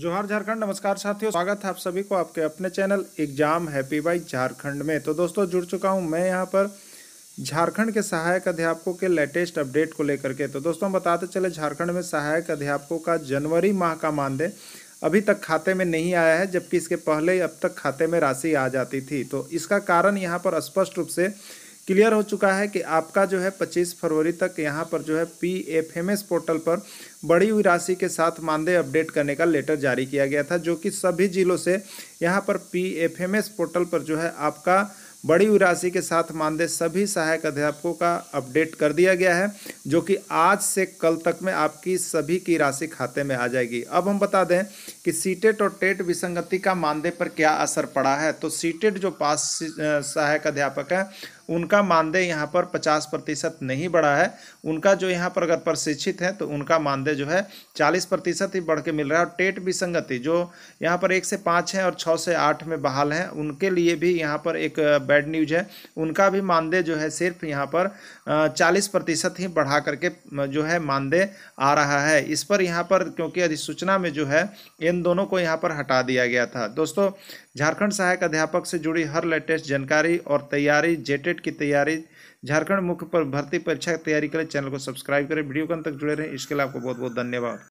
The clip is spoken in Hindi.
जोहार झारखंड नमस्कार साथियों स्वागत है आप सभी को आपके अपने चैनल एग्जाम हैप्पी बाई झारखंड में तो दोस्तों जुड़ चुका हूं मैं यहां पर झारखंड के सहायक अध्यापकों के लेटेस्ट अपडेट को लेकर के तो दोस्तों हम बताते चले झारखंड में सहायक अध्यापकों का जनवरी माह का मानदेय अभी तक खाते में नहीं आया है जबकि इसके पहले अब तक खाते में राशि आ जाती थी तो इसका कारण यहाँ पर स्पष्ट रूप से क्लियर हो चुका है कि आपका जो है 25 फरवरी तक यहाँ पर जो है P F M S portal पर बड़ी हुई राशि के साथ मानदेय अपडेट करने का लेटर जारी किया गया था जो कि सभी जिलों से यहाँ पर P F M S portal पर जो है आपका बड़ी हुई राशि के साथ मानदेय सभी सहायक अध्यापकों का अपडेट कर दिया गया है जो कि आज से कल तक में आपकी सभी की राशि खाते में आ जाएगी अब हम बता दें कि सीटेट और टेट विसंगति का मानदेय पर क्या असर पड़ा है तो सीटेट जो पास सहायक अध्यापक है उनका मानदेय यहाँ पर पचास प्रतिशत नहीं बढ़ा है उनका जो यहाँ पर अगर प्रशिक्षित है तो उनका मानदेय जो है चालीस प्रतिशत ही बढ़ के मिल रहा है और टेट विसंगति जो यहाँ पर एक से पाँच हैं और छः से आठ में बहाल हैं उनके लिए भी यहाँ पर एक बैड न्यूज है उनका भी मानदेय जो है सिर्फ यहाँ पर चालीस प्रतिशत ही बढ़ा करके जो है मानदेय आ रहा है इस पर यहाँ पर क्योंकि अधिसूचना में जो है इन दोनों को यहाँ पर हटा दिया गया था दोस्तों झारखंड सहायक अध्यापक से जुड़ी हर लेटेस्ट जानकारी और तैयारी जेटेड की तैयारी झारखंड मुख्य पर भर्ती परीक्षा की तैयारी के लिए चैनल को सब्सक्राइब करें वीडियो को अंत तक जुड़े रहें इसके लिए आपको बहुत बहुत धन्यवाद